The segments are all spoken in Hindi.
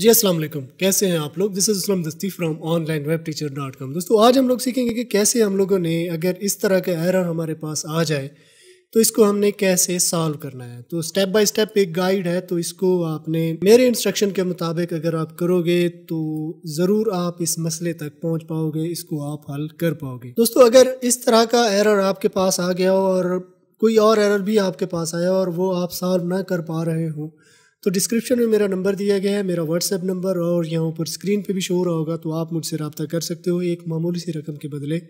जी अस्सलाम कैसे हैं आप लोग this is Islam Dasti from online web teacher dot com दोस्तों आज हम लोग सीखेंगे कि कैसे हम लोगों ने अगर इस तरह का एरर हमारे पास आ जाए तो इसको हमने कैसे सॉल्व करना है तो स्टेप बाय स्टेप एक गाइड है तो इसको आपने मेरे इंस्ट्रक्शन के मुताबिक अगर आप करोगे तो ज़रूर आप इस मसले तक पहुँच पाओगे इसको आप हल कर पाओगे दोस्तों अगर इस तरह का एरर आपके पास आ गया हो और कोई और एरर भी आपके पास आया और वो आप सॉल्व ना कर पा रहे हो तो डिस्क्रिप्शन में मेरा नंबर दिया गया है मेरा व्हाट्सएप नंबर और यहाँ ऊपर स्क्रीन पे भी शो रहा होगा तो आप मुझसे रबता कर सकते हो एक मामूली सी रकम के बदले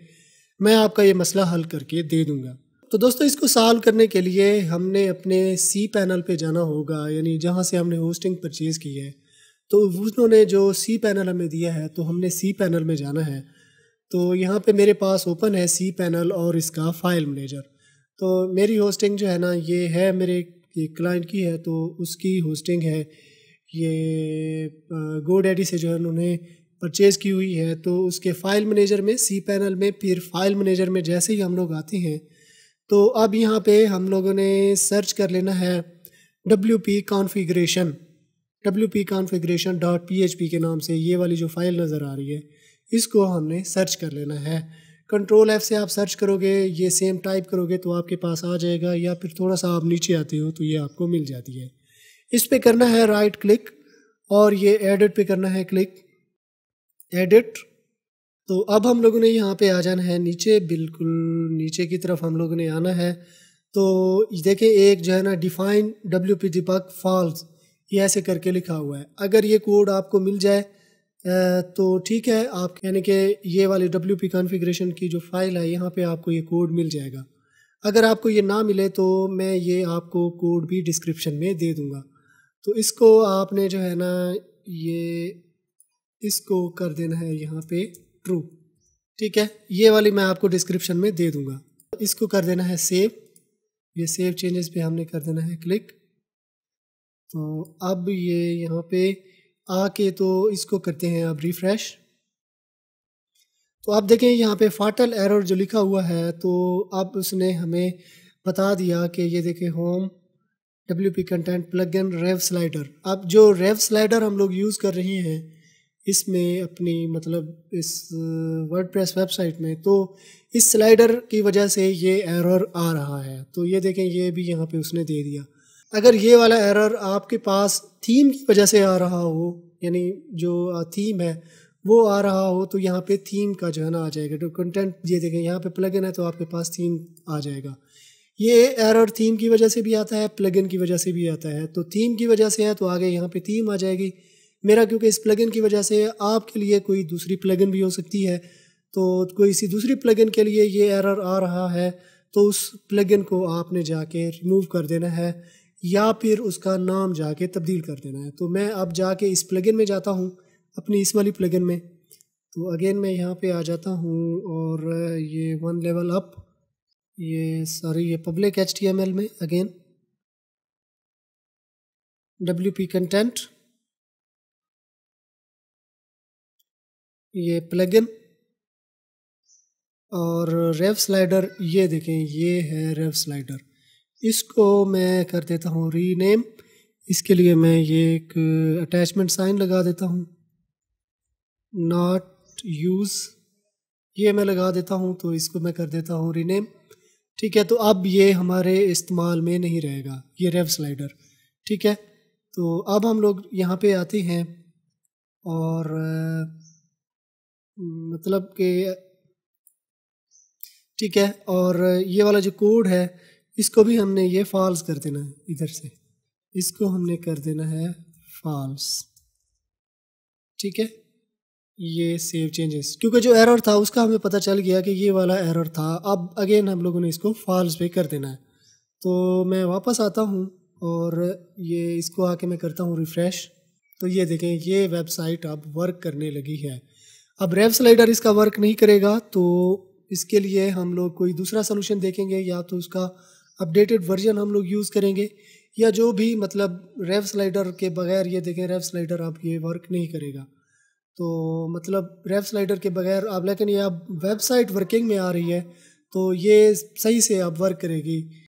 मैं आपका ये मसला हल करके दे दूँगा तो दोस्तों इसको सॉल्व करने के लिए हमने अपने सी पैनल पे जाना होगा यानी जहाँ से हमने होस्टिंग परचेज़ की है तो उन्होंने जो सी पैनल हमें दिया है तो हमने सी पैनल में जाना है तो यहाँ पे मेरे पास ओपन है सी पैनल और इसका फाइल मैनेजर तो मेरी होस्टिंग जो है ना ये है मेरे क्लाइंट की है तो उसकी होस्टिंग है ये गो डैडी से जो है उन्होंने परचेज़ की हुई है तो उसके फाइल मैनेजर में सी पैनल में फिर फाइल मैनेजर में जैसे ही हम लोग आते हैं तो अब यहाँ पे हम लोगों ने सर्च कर लेना है W P configuration W P configuration dot P H P के नाम से ये वाली जो फाइल नज़र आ रही है इसको हमने सर्च कर लेना है कंट्रोल एफ से आप सर्च करोगे ये सेम टाइप करोगे तो आपके पास आ जाएगा या फिर थोड़ा सा आप नीचे आते हो तो ये आपको मिल जाती है इस पर करना है राइट क्लिक और ये एडिट पे करना है क्लिक एडिट तो अब हम लोगों ने यहाँ पे आ जाना है नीचे बिल्कुल नीचे की तरफ हम लोगों ने आना है तो देखें एक जो है ना define W P debug false ये ऐसे करके लिखा हुआ है अगर ये कोड आपको मिल जाए तो ठीक है आप यानी कि ये वाले डब्ल्यू पी कॉन्फ़िगरेशन की जो फाइल है यहाँ पे आपको ये कोड मिल जाएगा अगर आपको ये ना मिले तो मैं ये आपको कोड भी डिस्क्रिप्शन में दे दूँगा तो इसको आपने जो है ना ये इसको कर देना है यहाँ पे ट्रू ठीक है ये वाली मैं आपको डिस्क्रिप्शन में दे दूँगा इसको कर देना है सेव ये सेव चेंजेस पे हमने कर देना है क्लिक तो अब ये यहाँ पर आके तो इसको करते हैं आप रिफ़्रेश तो आप देखें यहाँ पे फाटल एरर जो लिखा हुआ है तो अब उसने हमें बता दिया कि ये देखें home W P content plugin rev slider अब जो रेव स्लाइडर हम लोग यूज़ कर रहे हैं इसमें अपनी मतलब इस वर्डप्रेस वेबसाइट में तो इस स्लाइडर की वजह से ये एरर आ रहा है तो ये देखें ये भी यहाँ पे उसने दे दिया अगर ये वाला एरर आपके पास थीम की वजह से आ रहा हो यानी जो थीम है वो आ रहा हो तो यहाँ पे थीम का जो है ना आ जाएगा तो कंटेंट ये देखें यहाँ पे प्लगइन है तो आपके पास थीम आ जाएगा ये एरर थीम की वजह से भी आता है प्लगइन की वजह से भी आता है तो थीम की वजह से है तो आगे यहाँ पे थीम आ जाएगी मेरा क्योंकि इस प्लगइन की वजह से आपके लिए कोई दूसरी प्लगइन भी हो सकती है तो कोई इसी दूसरी प्लगइन के लिए ये एरर आ रहा है तो उस प्लगइन को आपने जाके रिमूव कर देना है या फिर उसका नाम जाके तब्दील कर देना है तो मैं अब जाके इस प्लगइन में जाता हूँ अपनी इस वाली प्लगइन में तो अगेन मैं यहाँ पे आ जाता हूँ और ये वन लेवल अप ये सॉरी ये पब्लिक एच में अगेन डब्ल्यू पी कंटेंट ये प्लगइन और रेव स्लाइडर ये देखें ये है रेव स्लाइडर इसको मैं कर देता हूँ रीनेम इसके लिए मैं ये एक अटैचमेंट साइन लगा देता हूँ नॉट यूज़ ये मैं लगा देता हूँ तो इसको मैं कर देता हूँ रीनेम ठीक है तो अब ये हमारे इस्तेमाल में नहीं रहेगा ये रेव स्लाइडर ठीक है तो अब हम लोग यहाँ पे आते हैं और मतलब कि ठीक है और ये वाला जो कोड है इसको भी हमने ये फॉल्स कर देना है इधर से इसको हमने कर देना है फॉल्स ठीक है ये सेव चेंजेस क्योंकि जो एरर था उसका हमें पता चल गया कि ये वाला एरर था अब अगेन हम लोगों ने इसको फॉल्स पे कर देना है तो मैं वापस आता हूँ और ये इसको आके मैं करता हूँ रिफ़्रेश तो ये देखें ये वेबसाइट अब वर्क करने लगी है अब रेव स्लाइडर इसका वर्क नहीं करेगा तो इसके लिए हम लोग कोई दूसरा सोल्यूशन देखेंगे या तो उसका अपडेटेड वर्जन हम लोग यूज़ करेंगे या जो भी मतलब रेव स्लाइडर के बगैर ये देखें रेव स्लाइडर आप ये वर्क नहीं करेगा तो मतलब रेव स्लाइडर के बगैर आप लेकिन ये आप वेबसाइट वर्किंग में आ रही है तो ये सही से आप वर्क करेगी